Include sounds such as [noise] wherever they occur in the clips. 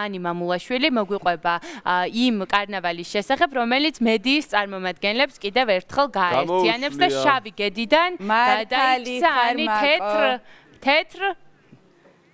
ანი მამულაშვილი მოგვიყვება იმ კარნავალის შესახებ, რომელიც მედიის წარმომადგენლებს კიდევ ერთხელ გააერთიანებს და შავი გედიდან გადაიქცა ანი თეთრ თეთრ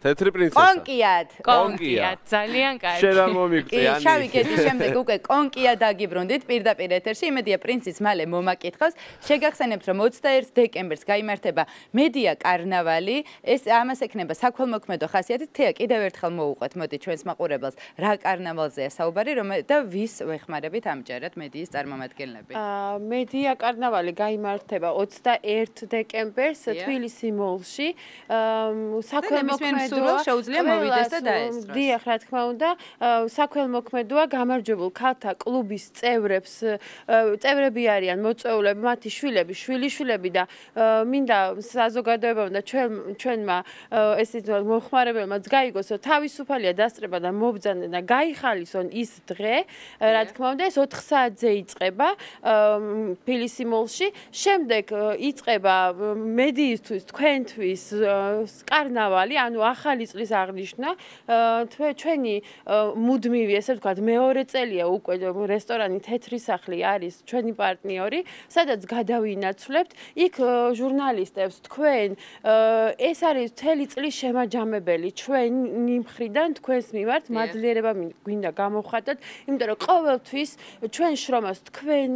თეთრი პრინცესა. კონკიად. კონკიად, ძალიან კარგი. შენ რა მომიგწე, ანი. კი, შავი გედი შემდეგ უკვე კონკია დაგიბრუნდით პირდაპირ ეთერში. იმედია პრინცის მალე მომაკითხავს. შეგახსენებთ, რომ 21 დეკემბერს გამართება მედია კარნავალი. ეს ამას ექნება საქველმოქმედო ხასიათი. თეა, კიდევ ერთხელ მოუყვეთ, მოდი ჩვენს მაყურებელს, რა კარნავალზეა საუბარი, რომ და ვის ვეხმარებით ამჯერად მედიის წარმომადგენლები. აა, მედია კარნავალი გამართება 21 დეკემბერს თბილისის მოლში. აა, საქველმოქმედო სურვილს შეუძლია მოვიდეს და დაესწროს. დიახ, რა თქმა უნდა, საქველმოქმედოა გამარჯვებულ ქალთა კლუბის წევრებს წევრები არიან მოწვეულები, მათი შვილები, შვილიშვილები და მინდა საზოგადოებამ და ჩვენ ჩვენმა ესე თქვა მოხმარებელმა გაიგოს, რომ თავისუფალია დასწრება და მობძანდება, გაიხალისონ ის დღე, რა თქმა უნდა, ეს 4 საათზე იწყება ფილისი მოლში, შემდეგ იწყება მედიისთვის, თქვენთვის კარნავალი, ანუ ახ ახალი წლის აღნიშნა თქვენ ჩვენი მუდმივი ესე ვთქვათ მეორე წელია უკვე რესტორანი თეთრი სახლი არის ჩვენი პარტნიორი სადაც გადავინაცვლებთ იქ ჟურნალისტებს თქვენ ეს არის მთელი წლის შემაჯამებელი ჩვენი მხრიდან თქვენს მიმართ მადლიერება გვინდა გამოხატოთ იმიტომ რომ ყოველთვის ჩვენ შრომას თქვენ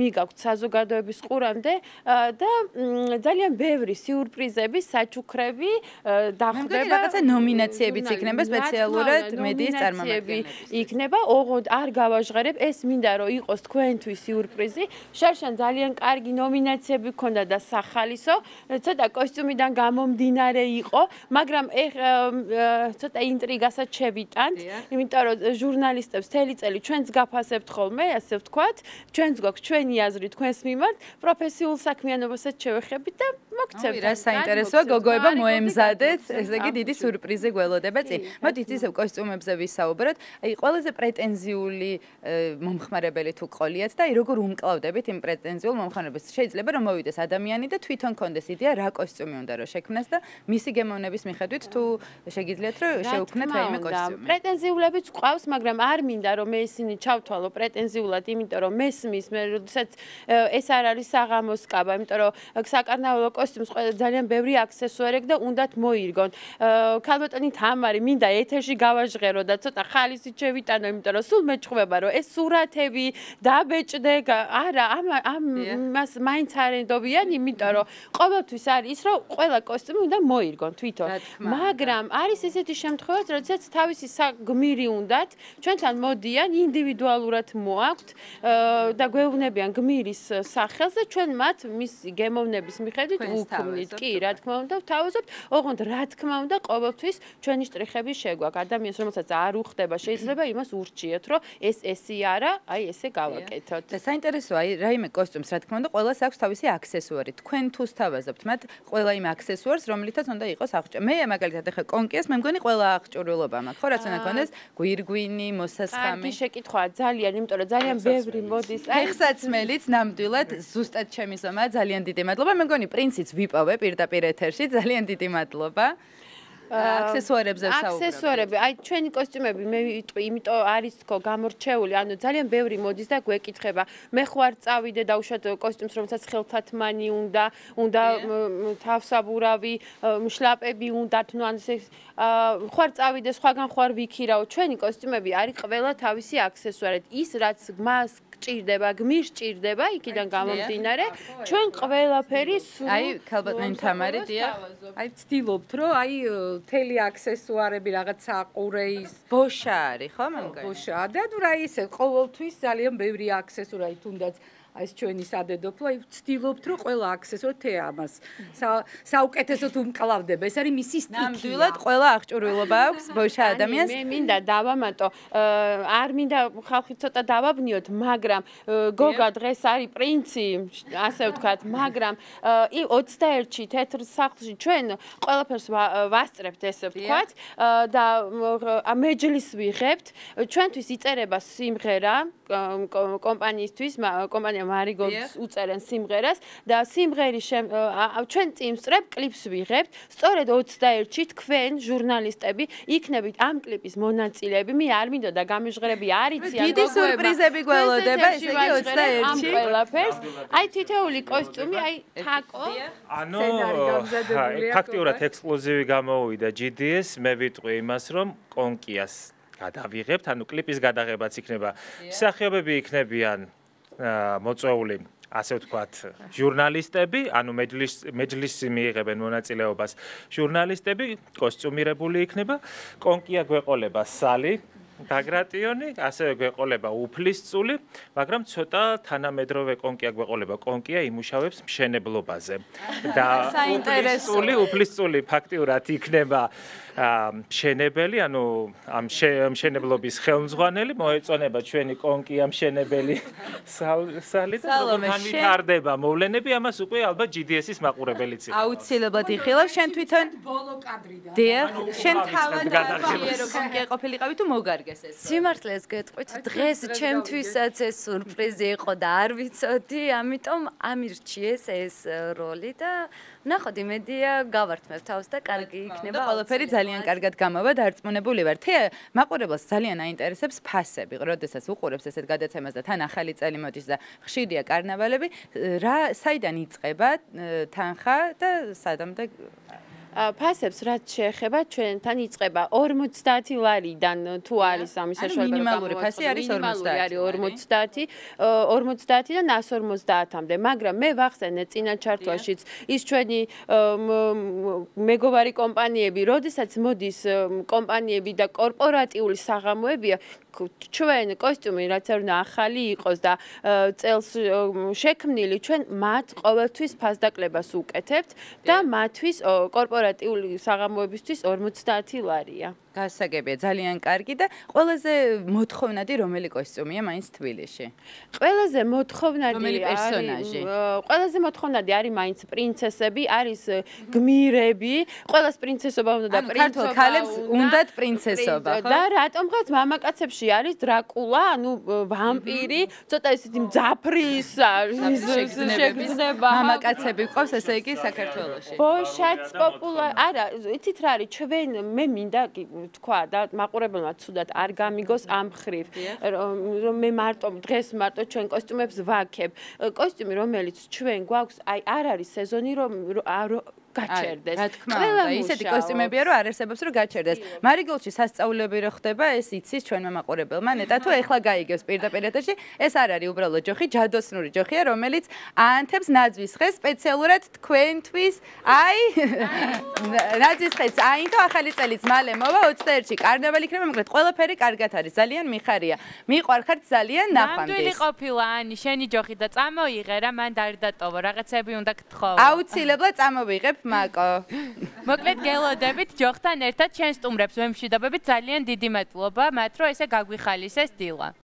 მიგაქვთ საზოგადოების ყურამდე და ძალიან ბევრი სიურპრიზები საჩუქრები დახვდება რაღაცა ნომინაციებიც იქნება სპეციალურად მედიის წარმომადგენლები იქნება ოღონდ არ გავაჟღერებ ეს მინდა რომ იყოს თქვენთვის სიურპრიზი შარშან ძალიან კარგი ნომინაციები ქონდა და სახალისო ცოტა კოსტიუმიდან გამომდინარე იყო მაგრამ ეხ ცოტა ინტრიგასაც შევიტანთ იმიტომ რომ ჟურნალისტებს თელი წელი ჩვენს გაფასებთ ხოლმე ასე ვთქვათ ჩვენს გვაქვს ჩვენი აზრი თქვენს მიმართ პროფესიულ საქმიანობასაც შევეხებით და მოგცემთ რა საინტერესოა გოგოება მოემზადეთ ესე იგი დიდი სურპრიზი გველოდება წინ. მოდით ისევ კოსტუმებზე ვისაუბროთ. აი ყველაზე პრეტენზიული მომხმარებელი თუ ყოლიათ და აი როგორ უმკლავდებით იმ პრეტენზიულ მომხმარებელს? შეიძლება რომ მოვიდეს ადამიანი და თვითონ კონდეს იდეა რა კოსტუმი უნდა რომ შექმნას და მისი გემოვნების მიხედვით თუ შეგიძლიათ რომ შეუქმნათ რაიმე კოსტუმი. პრეტენზიულებიც ყავს, მაგრამ არ მინდა რომ მე ისინი ჩავთვალო პრეტენზიულად, იმიტომ რომ მესმის მე როდესაც ეს არ არის საღამოს კაბა, იმიტომ რომ საკარნავალო კოსტუმს ყველა ძალიან ბევრი აქსესუარი აქვს და უნდათ მოირგონ. ქალბატონი თამარი მინდა ეთერში გავაჟღერო და ცოტა ხალისი შევიტანო იმიტომ რომ სულ მეჭყვება რომ ეს სურათები დაბეჭდე არა ამ ამ მას მაინც არენდობიან იმიტომ რომ ყოველთვის არის ის რომ ყველა კოსტიუმი უნდა მოირგონ თვითონ მაგრამ არის ესეთი შემთხვევა როდესაც თავისი გმირი უნდათ ჩვენთან მოდიან ინდივიდუალურად მოაქვთ და გვეუბნებიან გმირის სახელზე ჩვენ მათ მის გემოვნების მიხედვით უკმნით კი რა თქმა უნდა თავოზობთ ოღონდ რა თქმა უნდა და ყოველთვის ჩვენი штриხები შეგვაქვს. ადამიანს რომელსაც არ უხდება, შეიძლება იმას ურჩიოთ, რომ ეს ესი არა, აი ესე გავაკეთოთ. და საინტერესოა, აი რაიმე კოსტუმს, რა თქმა უნდა, ყოველას აქვს თავისი აქსესუარი. თქვენ თუ სთავაზობთ, მათ ყოლა იმ აქსესუარს, რომელიცაც უნდა იყოს აღჭურ. მე მაგალითად ეხა კონკეს, მე მგონი ყოლა აღჭურულობა მაქვს. ხო, რაც უნდა გქონდეს, გვირგვინი, მოსასხამი. კარგი შეკითხვა, ძალიან, იმიტომ რომ ძალიან ბევრი მოდის. აი ხსაცმელიც ნამდვილად ზუსტად ჩემი ზომა, ძალიან დიდი მადლობა. მე მგონი პრინციც ვიპოვე პირდაპირ ეთერში. ძალიან დიდი მადლობა. აქსესუარებზე საუბრობ. აქსესუარები, აი ჩვენი კოსტიუმები მე ვიტყვი, იმიტომ არის თქო გამორჩეული, ანუ ძალიან ბევრი მოდის და გვეკითხება. მე ხوار წავიდე და უშოთ კოსტიუმს რომელსაც ხელთათ მანი უნდა, უნდა თავსაბურავი, შლაპები უნდა, ანუ ეს ხوار წავიდე, სხვაგან ხوار ვიქირაო. ჩვენი კოსტიუმები არის ყველა თავისი აქსესუარით. ის რაც მას გჭირდება, გმირჭირდება იქიდან გამომდინარე, ჩვენ ყველაფერი სულ აი, ქალბატონი თამარი დია. აი, ვცდილობთ, რომ აი, თელი აქსესუარები რაღაც საყურეის ბოშა არის, ხო, მაგალითად? ბოშა და თუ რა ისე, ყოველთვის ძალიან ბევრი აქსესუარი თუნდაც ეს ჩვენი სადედოფლო აი ვწდილობთ რომ ყველა აქსესორი თე ამას საუკეთესოდ უმკლავდება ეს არის მისი სტიქი ნამდვილად ყველა აღჭურვილობა აქვს ბოშა ადამიანს მე მინდა დავამატო არ მინდა ხალხი ცოტა დავაბნიოთ მაგრამ გოგა დღეს არის პრინცი ასე ვთქვათ მაგრამ 21-ში თეთრ სახლში ჩვენ ყველაფერს ვასწრებთ ესე ვთქვათ და ამეჯლის ვიღებთ ჩვენთვის იწერება სიმღერა კომპანიისთვის კომპანია მარიგოლდს უწერენ სიმღერას და სიმღერის ჩვენ წიმსწრებ კლიპს ვიღებთ. სწორედ 21-ში თქვენ ჟურნალისტები იქნებით ამ კლიპის მონაწილეები. მე არ მინდოდა გამიჟღერები არიციან გოგოება. დიდი სურპრიზები გველოდება ესე იგი 21-ში. ამ ყველაფერს. აი თითეული კოსტუმი, აი თაკო. ანუ ფაქტიურად ექსკლუზივი გამოუვიდა GDS. მე ვიტყვი იმას, რომ კონკიას გადავიღებთ, ანუ კლიპის გადაღებაც იქნება. მსახიობები იქნებიან მოწეული ასე ვთქვათ, ჟურნალისტები, ანუ მეჯლისი მიიღებენ მონაწილეობას. ჟურნალისტები კოსტუმირებული იქნება, კონკია გვეყოლება სალი ბაგრატიონი, ასევე გვეყოლება უფლისწული, მაგრამ ცოტა თანამედროვე კონკია გვეყოლება. კონკია იმუშავებს მშენებლობაზე და [laughs] საინტერესო უფლისწული ფაქტიურად იქნება მშენებელი, ანუ ამ მშენებლობის ხელმძღვანელი მოეწონება ჩვენი კონკი ამ მშენებელი სალი და განვითარდება მოვლენები, ამას უკვე ალბათ GDS-ის მაყურებელიც იყო. აუცილებლად იხილავ შენ თვითონ ბოლო კადრიდან. დიახ, შენ თავად რო კონკი ეყოფილიყავი თუ მოგარგეს ეს. სიმართლეს გეტყვით, დღეს ჩემთვისაც ეს სურპრიზი იყო და არ ვიცოდი, ამიტომ ამირჩი ეს ეს როლი და ნახოთ იმედია გავართმევ თავს და კარგი იქნება ყველაფერი. ძალიან ძალიან კარგად გამოვა, დარწმუნებული ვარ. თე მაყურებელს ძალიან აინტერესებს ფასები, როდესაც უყურებს ესეთ გადაცემას და თან ახალი წელი მოდის და ხშირია კარნავალები, რა საიდან იწყება თანხა და სადამდე ფასებს რაც შეეხება ჩვენთან იწება 50 ლარიდან თუ არის ამის საშუალო მინიმალური ფასი არის 50 არის 50 50-დან 150-მდე მაგრამ მე ვახსენე წინა ჩარტვაშიც ის ჩვენი მეგობარი კომპანიები როდესაც მოდის კომპანიები და კორპორატიული საღამოებია ჩვენ კოსტიუმი რაც არნა ახალი იყოს და წელს შექმნილი ჩვენ მათ ყოველთვის ფასდაკლებას უკეთებთ და მათთვის კორპორ დეკორატიული საღამოებისთვის 50 ლარია. გასაგებია ძალიან კარგი და ყველაზე მოთხოვნადი რომელი კოსტუმია მაინც თბილისში? ყველაზე მოთხოვნადი რომელი პერსონაჟი? ყველაზე მოთხოვნადი არის მაინც პრინცესები, არის გმირები, ყველას პრინცესობა უნდა და პრინცესობა. ანუ ქალებს უნდათ პრინცესობა, ხო? და რატომღაც მამაკაცებში არის დრაკულა, ანუ ვამპირი, ცოტა ისეთი მძაფრი ის შეგრძნება. მამაკაცები ყავს, ესე იგი საქართველოში. ბოშაც პოპულარ არა, იცით რა არის ჩვენ მე მინდა თქვა და მაყურებელმა თუდად არ გამიგოს ამ ხრივ რომ მე მარტო დღეს მარტო ჩვენ კოსტუმებს ვაქებ კოსტუმი რომელიც ჩვენ გვაქვს აი არ არის სეზონი რომ გაჩერდეს. ყველა ისეთი კოსტიუმებია, რომ არსებობს, რომ გაჩერდეს. მარიგოლში სასწაულები რო ხდება, ეს იცის ჩვენმა მაყურებელმა, ნეტა თუ ეხლა გაიგებს პირდაპირ ეთერში, ეს არ არის უბრალო ჯოხი, ჯადოსნური ჯოხია, რომელიც აანთებს ნაძვის ხე სპეციალურად თქვენთვის. აი ნაძვის ხე, აი თუ ახალი წელი ძმალე მოვა 21-ში, კარნავალი იქნება, მაგრამ ყველაფერი კარგად არის, ძალიან მიხარია. მიყვარხართ ძალიან ნახვამდე. ნამდვილი ყოფილა ანი, შენი ჯოხი და წამოიღე რა, მან დაირდატოვო, რაღაცები უნდა გთხოვო. აუცილებლად წამოვიღებ. მაკო. მოკლედ გელოდებით ჯოხთან ერთად ჩვენ სტუმრებს ვემშვიდობებით ძალიან დიდი მადლობა მათ რომ ესე გაგვიხალისეს დილა.